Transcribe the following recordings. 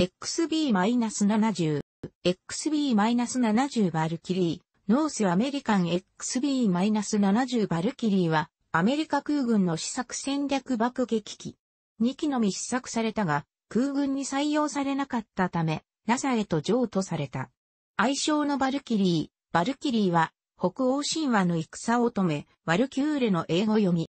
XB-70、XB-70 バルキリー、ノースアメリカン XB-70 バルキリーは、アメリカ空軍の試作戦略爆撃機。2機のみ試作されたが、空軍に採用されなかったため、NASA へと譲渡された。愛称のバルキリー、バルキリーは、北欧神話の戦乙女、ワルキューレの英語読み。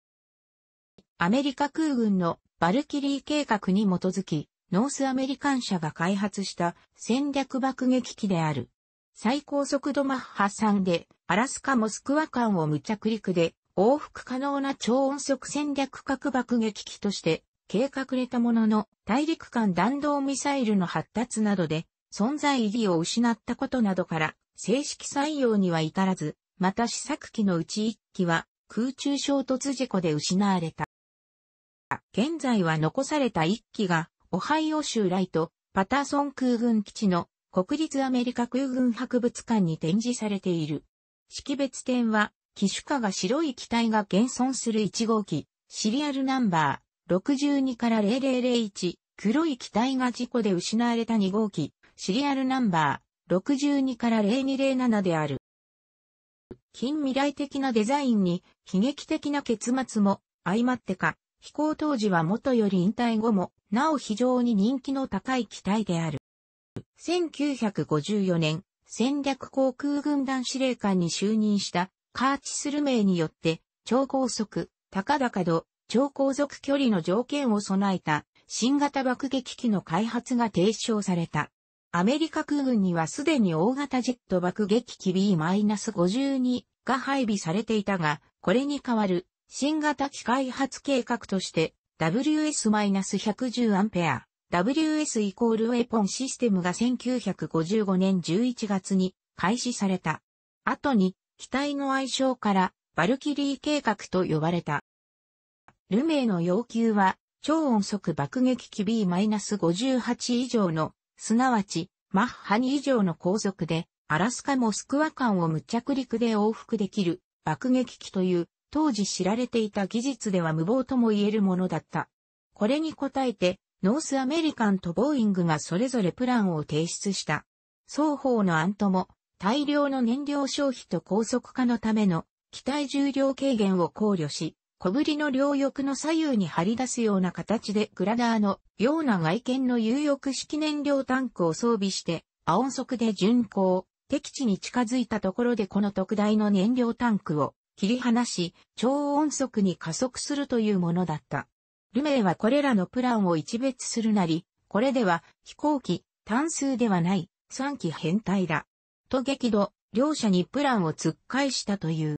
アメリカ空軍のバルキリー計画に基づき、ノースアメリカン社が開発した戦略爆撃機である。最高速度マッハ3で、アラスカ・モスクワ間を無着陸で、往復可能な超音速戦略核爆撃機として、計画れたものの、大陸間弾道ミサイルの発達などで、存在意義を失ったことなどから、正式採用には至らず、また試作機のうち1機は、空中衝突事故で失われた。現在は残された1機が、オハイオ州ライト、パターソン空軍基地の国立アメリカ空軍博物館に展示されている。識別点は、機種化が白い機体が現存する1号機、シリアルナンバー62から0001、黒い機体が事故で失われた2号機、シリアルナンバー62から0207である。近未来的なデザインに悲劇的な結末も相まってか、飛行当時は元より引退後も、なお非常に人気の高い機体である。1954年、戦略航空軍団司令官に就任したカーチスルメイによって、超高速、高々度、超高速距離の条件を備えた新型爆撃機の開発が提唱された。アメリカ空軍にはすでに大型ジェット爆撃機 B-52 が配備されていたが、これに代わる新型機開発計画として WS-110 アンペア WS イコールウェポンシステムが1955年11月に開始された。後に機体の愛称からバルキリー計画と呼ばれた。ルメイの要求は超音速爆撃機 B-58 以上の、すなわちマッハ2以上の航続でアラスカモスクワ間を無着陸で往復できる爆撃機という当時知られていた技術では無謀とも言えるものだった。これに応えて、ノースアメリカンとボーイングがそれぞれプランを提出した。双方の案とも、大量の燃料消費と高速化のための機体重量軽減を考慮し、小ぶりの両翼の左右に張り出すような形でグラダーのような外見の有翼式燃料タンクを装備して、ア音速で巡航、敵地に近づいたところでこの特大の燃料タンクを切り離し、超音速に加速するというものだった。ルメイはこれらのプランを一別するなり、これでは飛行機、単数ではない、3機変態だ。と激怒、両者にプランを突っ返したという。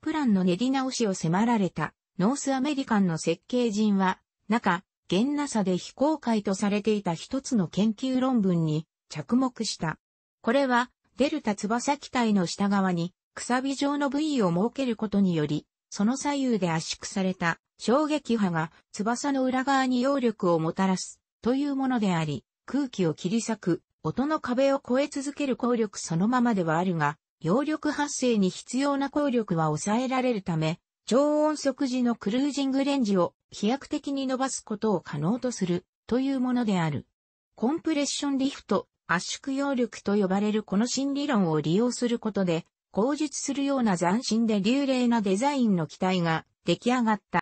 プランの練り直しを迫られた、ノースアメリカンの設計人は、中、現なさで非公開とされていた一つの研究論文に着目した。これは、デルタ翼機体の下側にくさび状の部位を設けることにより、その左右で圧縮された衝撃波が翼の裏側に揚力をもたらすというものであり、空気を切り裂く音の壁を越え続ける効力そのままではあるが、揚力発生に必要な効力は抑えられるため、超音速時のクルージングレンジを飛躍的に伸ばすことを可能とするというものである。コンプレッションリフト、圧縮揚力と呼ばれるこの新理論を利用することで、口述するような斬新で流麗なデザインの機体が出来上がった。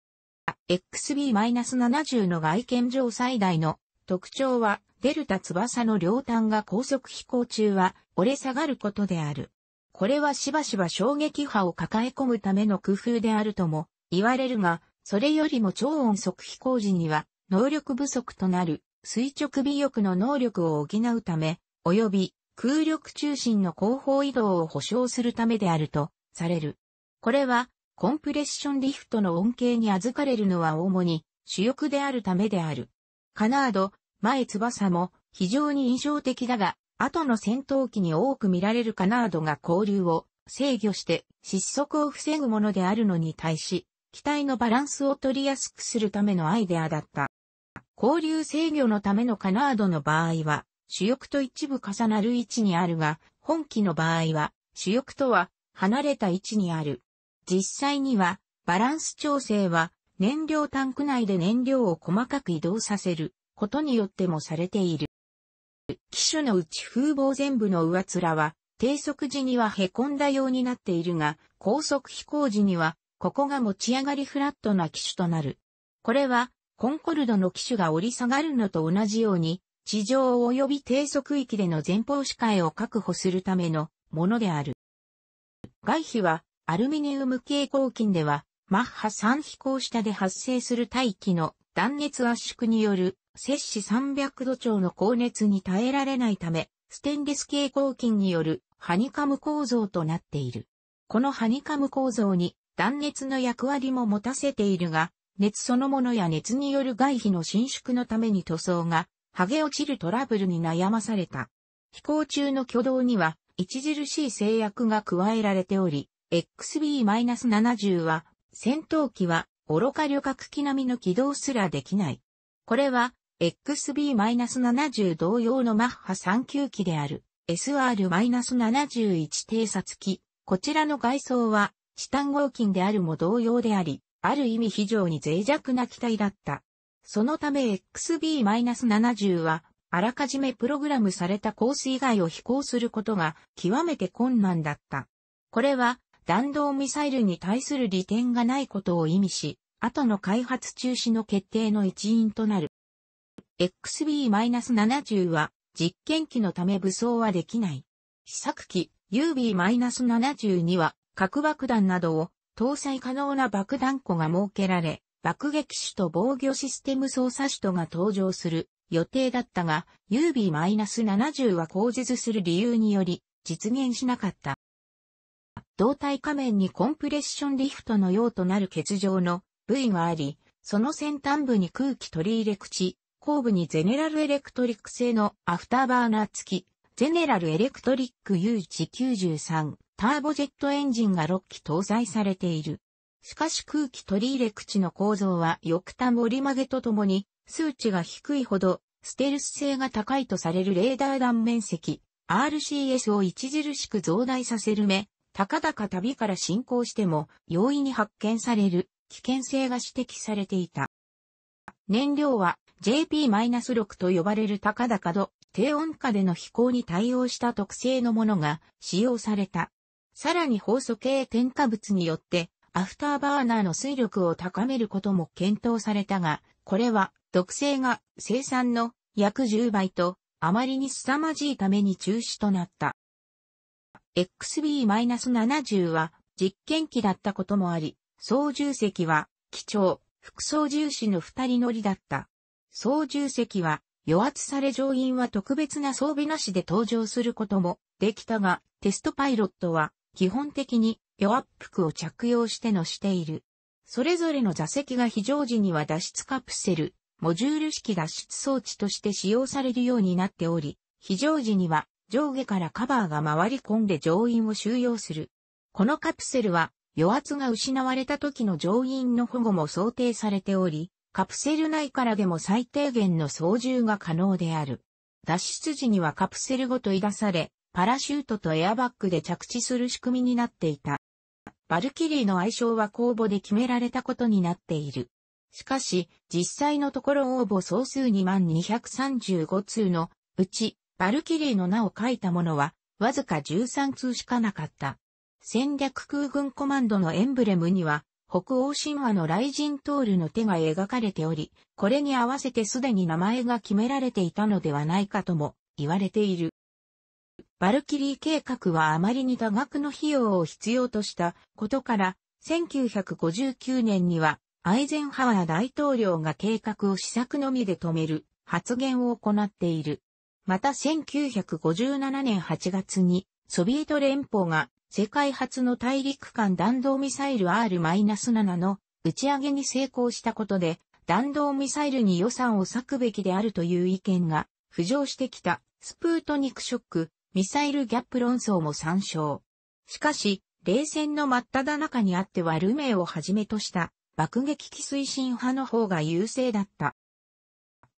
XB-70 の外見上最大の特徴は、デルタ翼の両端が高速飛行中は折れ下がることである。これはしばしば衝撃波を抱え込むための工夫であるとも言われるが、それよりも超音速飛行時には能力不足となる垂直尾翼の能力を補うため、及び空力中心の後方移動を保証するためであるとされる。これはコンプレッションリフトの恩恵に預かれるのは主に主翼であるためである。カナード、前翼も非常に印象的だが、後の戦闘機に多く見られるカナードが交流を制御して失速を防ぐものであるのに対し、機体のバランスを取りやすくするためのアイデアだった。交流制御のためのカナードの場合は、主翼と一部重なる位置にあるが、本機の場合は、主翼とは離れた位置にある。実際には、バランス調整は、燃料タンク内で燃料を細かく移動させることによってもされている。機種のうち風防全部の上面は、低速時には凹んだようになっているが、高速飛行時には、ここが持ち上がりフラットな機種となる。これは、コンコルドの機種が折り下がるのと同じように、地上及び低速域での前方視界を確保するためのものである。外皮はアルミニウム蛍光金ではマッハ3飛行下で発生する大気の断熱圧縮による摂氏300度超の高熱に耐えられないため、ステンレス蛍光金によるハニカム構造となっている。このハニカム構造に断熱の役割も持たせているが、熱そのものや熱による外皮の伸縮のために塗装が剥げ落ちるトラブルに悩まされた。飛行中の挙動には、著しい制約が加えられており、XB-70 は、戦闘機は、愚か旅客機並みの起動すらできない。これは、XB-70 同様のマッハ3級機である、SR-71 偵察機。こちらの外装は、チタン合金であるも同様であり、ある意味非常に脆弱な機体だった。そのため XB-70 は、あらかじめプログラムされたコース以外を飛行することが極めて困難だった。これは弾道ミサイルに対する利点がないことを意味し、後の開発中止の決定の一因となる。XB-70 は実験機のため武装はできない。試作機 u b 7には核爆弾などを搭載可能な爆弾庫が設けられ、爆撃手と防御システム操作手とが登場する予定だったが、UB-70 は口実する理由により実現しなかった。胴体仮面にコンプレッションリフトの用となる欠場の部位があり、その先端部に空気取り入れ口、後部にゼネラルエレクトリック製のアフターバーナー付き、ゼネラルエレクトリック U193 ターボジェットエンジンが6機搭載されている。しかし空気取り入れ口の構造は翼端折り曲げとともに、数値が低いほど、ステルス性が高いとされるレーダー断面積、RCS を著しく増大させる目、高々旅から進行しても容易に発見される危険性が指摘されていた。燃料は JP-6 と呼ばれる高々度、低温下での飛行に対応した特性のものが使用された。さらに放素系添加物によってアフターバーナーの水力を高めることも検討されたが、これは毒性が生産の約10倍と、あまりに凄まじいために中止となった。XB-70 は実験機だったこともあり、操縦席は機長、副操縦士の二人乗りだった。操縦席は予圧され乗員は特別な装備なしで登場することもできたが、テストパイロットは基本的に与圧服を着用してのしている。それぞれの座席が非常時には脱出カプセル、モジュール式脱出装置として使用されるようになっており、非常時には上下からカバーが回り込んで乗員を収容する。このカプセルは余圧が失われた時の乗員の保護も想定されており、カプセル内からでも最低限の操縦が可能である。脱出時にはカプセルごと出され、パラシュートとエアバッグで着地する仕組みになっていた。バルキリーの愛称は公募で決められたことになっている。しかし、実際のところ応募総数2235通のうち、バルキリーの名を書いたものは、わずか13通しかなかった。戦略空軍コマンドのエンブレムには、北欧神話の雷神トールの手が描かれており、これに合わせてすでに名前が決められていたのではないかとも言われている。バルキリー計画はあまりに多額の費用を必要としたことから、1959年にはアイゼンハワー大統領が計画を施策のみで止める発言を行っている。また1957年8月にソビエト連邦が世界初の大陸間弾道ミサイル R-7 の打ち上げに成功したことで弾道ミサイルに予算を割くべきであるという意見が浮上してきたスプートニクショックミサイルギャップ論争も参照。しかし、冷戦の真っ只中にあってはルメイをはじめとした爆撃機推進派の方が優勢だった。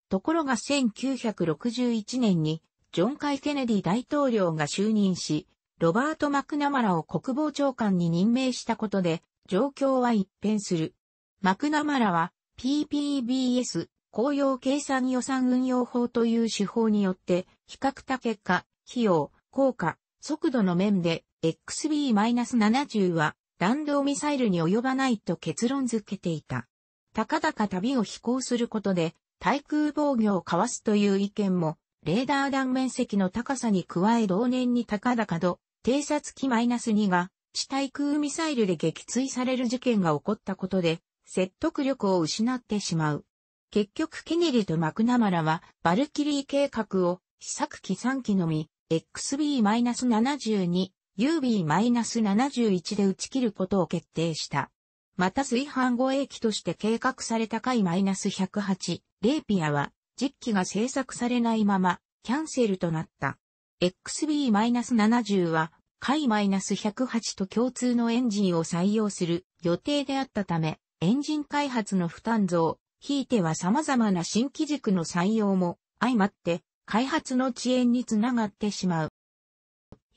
ところが1961年にジョン・カイ・ケネディ大統領が就任し、ロバート・マクナマラを国防長官に任命したことで、状況は一変する。マクナマラは PPBS、公用計算予算運用法という手法によって、比較た結果、費用、効果、速度の面で XB-70 は弾道ミサイルに及ばないと結論づけていた。高々旅を飛行することで対空防御をかわすという意見も、レーダー断面積の高さに加え同年に高々と偵察機 -2 が地対空ミサイルで撃墜される事件が起こったことで説得力を失ってしまう。結局ケネリとマクナマラはバルキリー計画を試作機3機のみ XB-72、UB-71 で打ち切ることを決定した。また炊飯護衛機として計画された回 -108、レーピアは、実機が製作されないまま、キャンセルとなった。XB-70 は、回 -108 と共通のエンジンを採用する予定であったため、エンジン開発の負担増、ひいては様々な新機軸の採用も相まって開発の遅延につながってしまう。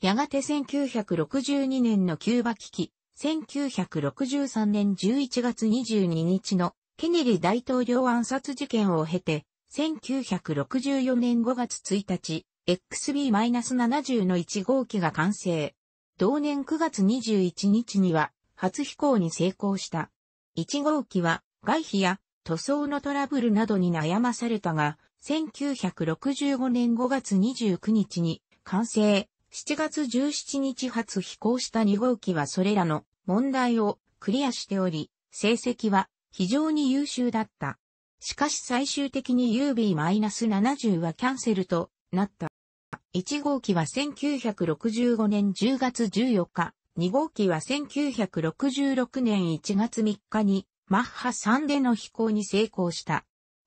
やがて1962年のキューバ危機、1963年11月22日のケネディ大統領暗殺事件を経て、1964年5月1日、XB-70 の1号機が完成。同年9月21日には、初飛行に成功した。1号機は、外皮や塗装のトラブルなどに悩まされたが、1965年5月29日に完成、7月17日発飛行した2号機はそれらの問題をクリアしており、成績は非常に優秀だった。しかし最終的に UB-70 はキャンセルとなった。1号機は1965年10月14日、2号機は1966年1月3日にマッハ3での飛行に成功した。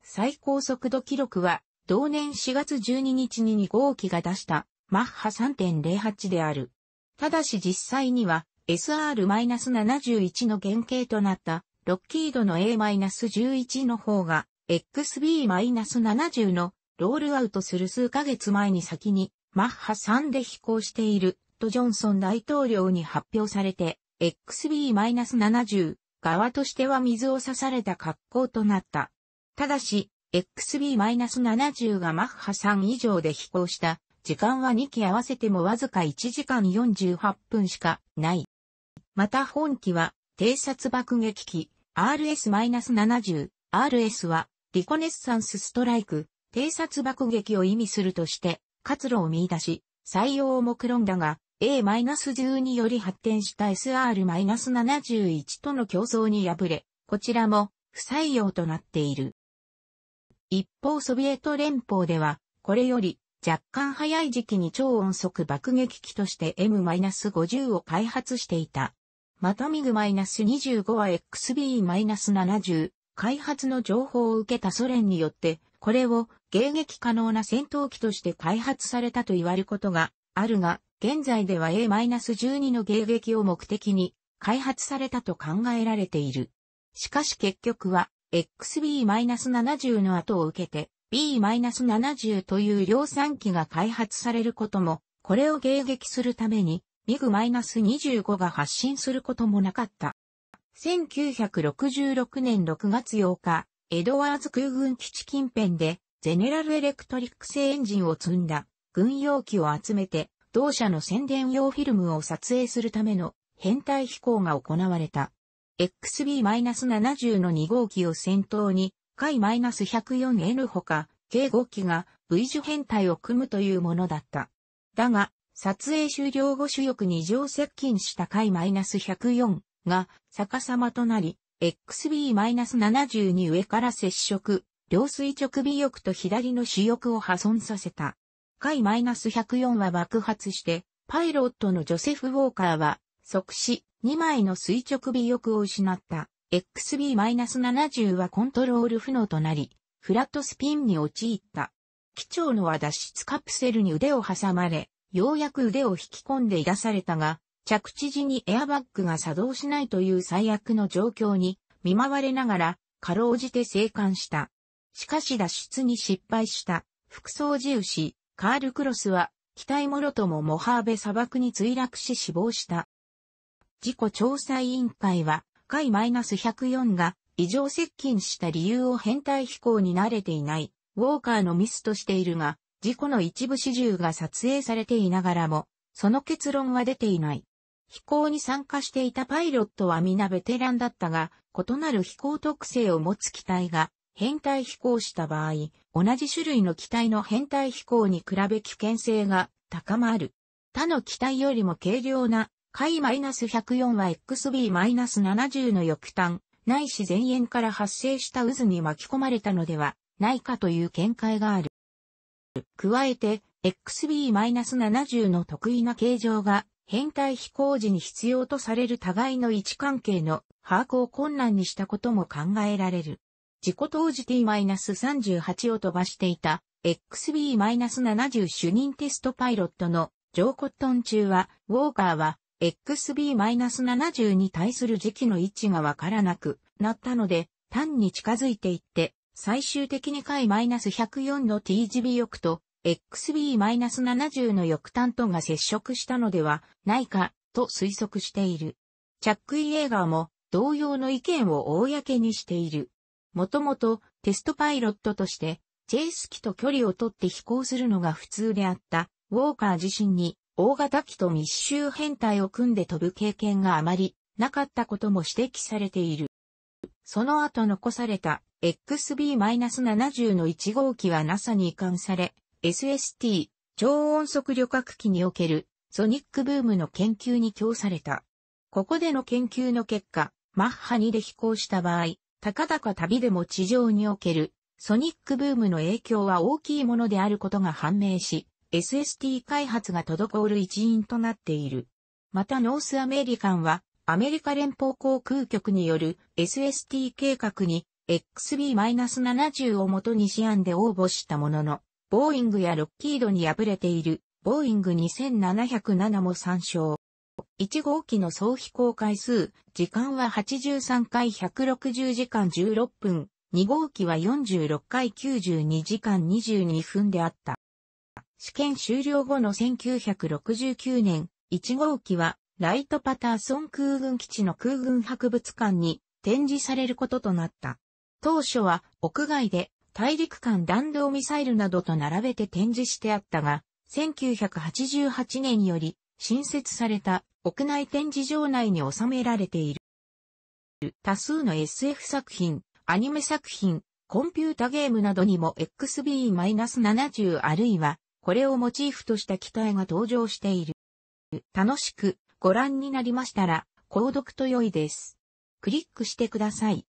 最高速度記録は、同年4月12日に2号機が出した、マッハ3.08である。ただし実際には、SR-71 の原型となった、ロッキードの A-11 の方が、XB-70 のロールアウトする数ヶ月前に先にマッハ3で飛行しているとジョンソン大統領に発表されて XB-70 側としては水を差された格好となった。ただし、XB-70 がマッハ3以上で飛行した時間は2機合わせてもわずか1時間48分しかない。また本機は偵察爆撃機 RS-70、RS はリコネッサンスストライク、偵察爆撃を意味するとして活路を見出し、採用を目論んだが、A-10 により発展した SR-71 との競争に敗れ、こちらも不採用となっている。一方ソビエト連邦では、これより若干早い時期に超音速爆撃機として M-50 を開発していた。またミグ -25 は XB-70 開発の情報を受けたソ連によって、これを迎撃可能な戦闘機として開発されたと言われることがあるが、現在では A-12 の迎撃を目的に開発されたと考えられている。しかし結局は XB-70 の後を受けて B-70 という量産機が開発されることも、これを迎撃するために MiG-25 が発進することもなかった。1966年6月8日、エドワーズ空軍基地近辺で、ゼネラルエレクトリック製エンジンを積んだ軍用機を集めて、同社の宣伝用フィルムを撮影するための編隊飛行が行われた。XB-70 の2号機を先頭に、海 -104N ほか、計5機が V 字編隊を組むというものだった。だが、撮影終了後主翼に上接近した海 -104 が逆さまとなり、XB-70 に上から接触、両垂直尾翼と左の主翼を破損させた。海 -104 は爆発して、パイロットのジョセフ・ウォーカーは即死、2枚の垂直尾翼を失った XB-70 はコントロール不能となり、フラットスピンに陥った。機長のは脱出カプセルに腕を挟まれ、ようやく腕を引き込んで出されたが、着地時にエアバッグが作動しないという最悪の状況に見舞われながら、かろうじて生還した。しかし脱出に失敗した、副操縦士、カール・クロスは、機体もろともモハーベ砂漠に墜落し死亡した。事故調査委員会は、回 -104 が異常接近した理由を変態飛行に慣れていない、ウォーカーのミスとしているが、事故の一部始終が撮影されていながらも、その結論は出ていない。飛行に参加していたパイロットは皆ベテランだったが、異なる飛行特性を持つ機体が変態飛行した場合、同じ種類の機体の変態飛行に比べ危険性が高まる。他の機体よりも軽量な解 -104 は XB-70 の翼端、ないし前縁から発生した渦に巻き込まれたのではないかという見解がある。加えて、XB-70 の特異な形状が変態飛行時に必要とされる互いの位置関係の把握を困難にしたことも考えられる。事故当時 T-38 を飛ばしていた XB-70 主任テストパイロットのジョー・コットン中は、ウォーカーは XB-7 に対する時期の位置がわからなくなったので、単に近づいていって、最終的に回 -104 の TGB 翼と XB-70 の翼端とが接触したのではないかと推測している。チャック・イエーガーも同様の意見を公にしている。もともとテストパイロットとして、チェイス機と距離を取って飛行するのが普通であった、ウォーカー自身に大型機と密集編隊を組んで飛ぶ経験があまりなかったことも指摘されている。その後残された XB-70 の1号機は NASA に移管され、SST、超音速旅客機におけるソニックブームの研究に供された。ここでの研究の結果、マッハ2で飛行した場合、高々旅でも地上におけるソニックブームの影響は大きいものであることが判明し、SST 開発が滞る一因となっている。またノースアメリカンは、アメリカ連邦航空局による SST 計画に XB-70 をもとに試案で応募したものの、ボーイングやロッキードに敗れている、ボーイング2707も参照。1号機の総飛行回数、時間は83回160時間16分、2号機は46回92時間22分であった。試験終了後の1969年、1号機は、ライトパターソン空軍基地の空軍博物館に展示されることとなった。当初は屋外で大陸間弾道ミサイルなどと並べて展示してあったが、1988年より新設された屋内展示場内に収められている。多数の SF 作品、アニメ作品、コンピュータゲームなどにも XB-70 あるいはこれをモチーフとした機体が登場している。楽しくご覧になりましたら、購読と良いです。クリックしてください。